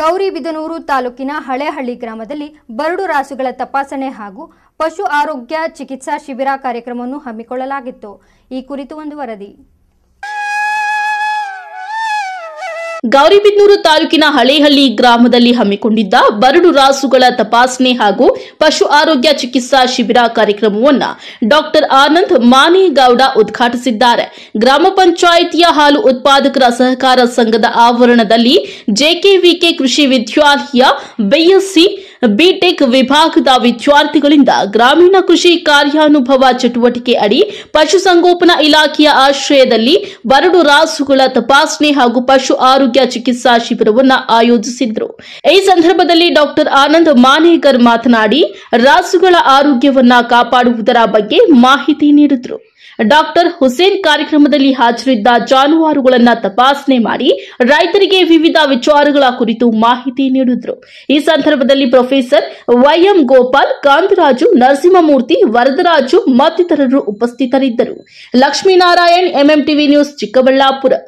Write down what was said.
ಗೌರಿಬಿದನೂರು ತಾಲೂಕಿನ ಹಳೇಹಳ್ಳಿ ಗ್ರಾಮದಲ್ಲಿ ಬರಡು ರಾಸುಗಳ ತಪಾಸಣೆ ಹಾಗೂ ಪಶು ಆರೋಗ್ಯ ಚಿಕಿತ್ಸಾ ಶಿಬಿರ ಕಾರ್ಯಕ್ರಮವನ್ನು ಹಮ್ಮಿಕೊಳ್ಳಲಾಗಿತ್ತು ಈ ಕುರಿತು ಒಂದು ವರದಿ ಗೌರಿಬಿದನೂರು ತಾಲೂಕಿನ ಹಳೇಹಳ್ಳಿ ಗ್ರಾಮದಲ್ಲಿ ಹಮ್ಮಿಕೊಂಡಿದ್ದ ಬರಡು ರಾಸುಗಳ ತಪಾಸಣೆ ಹಾಗೂ ಪಶು ಆರೋಗ್ಯ ಚಿಕಿತ್ಸಾ ಶಿಬಿರ ಕಾರ್ಯಕ್ರಮವನ್ನು ಡಾಕ್ಟರ್ ಆನಂದ್ ಮಾನೇಗೌಡ ಉದ್ಘಾಟಿಸಿದ್ದಾರೆ ಗ್ರಾಮ ಪಂಚಾಯಿತಿಯ ಹಾಲು ಉತ್ಪಾದಕರ ಸಹಕಾರ ಸಂಘದ ಆವರಣದಲ್ಲಿ ಜೆಕೆವಿಕೆ ಕೃಷಿ ವಿದ್ಯಾಲಯ ಬಿಎಸ್ಸಿ ಬಿಟೆಕ್ ವಿಭಾಗದ ವಿದ್ಯಾರ್ಥಿಗಳಿಂದ ಗ್ರಾಮೀಣ ಕೃಷಿ ಕಾರ್ಯಾನುಭವ ಚಟುವಟಿಕೆ ಅಡಿ ಪಶುಸಂಗೋಪನಾ ಇಲಾಖೆಯ ಆಶ್ರಯದಲ್ಲಿ ಬರಡು ರಾಸುಗಳ ತಪಾಸಣೆ ಹಾಗೂ ಪಶು ಆರೋಗ್ಯ ಚಿಕಿತ್ಸಾ ಶಿಬಿರವನ್ನು ಆಯೋಜಿಸಿದ್ರು ಈ ಸಂದರ್ಭದಲ್ಲಿ ಡಾಕ್ಟರ್ ಆನಂದ್ ಮಾನೇಕರ್ ಮಾತನಾಡಿ ರಾಸುಗಳ ಆರೋಗ್ಯವನ್ನು ಕಾಪಾಡುವುದರ ಬಗ್ಗೆ ಮಾಹಿತಿ ನೀಡಿದರು ಡಾಕ್ಟರ್ ಹುಸೇನ್ ಕಾರ್ಯಕ್ರಮದಲ್ಲಿ ಹಾಜರಿದ್ದ ಜಾನುವಾರುಗಳನ್ನ ತಪಾಸಣೆ ಮಾಡಿ ರೈತರಿಗೆ ವಿವಿಧ ವಿಚಾರಗಳ ಕುರಿತು ಮಾಹಿತಿ ನೀಡಿದರು ಈ ಸಂದರ್ಭದಲ್ಲಿ ಪ್ರೊಫೆಸರ್ ವೈಎಂ ಗೋಪಾಲ್ ಕಾಂತರಾಜು ನರಸಿಂಹಮೂರ್ತಿ ವರದರಾಜು ಮತ್ತಿತರರು ಉಪಸ್ಥಿತರಿದ್ದರು ಲಕ್ಷ್ಮೀನಾರಾಯಣ್ ಎಂಎಂಟಿವಿ ನ್ಯೂಸ್ ಚಿಕ್ಕಬಳ್ಳಾಪುರ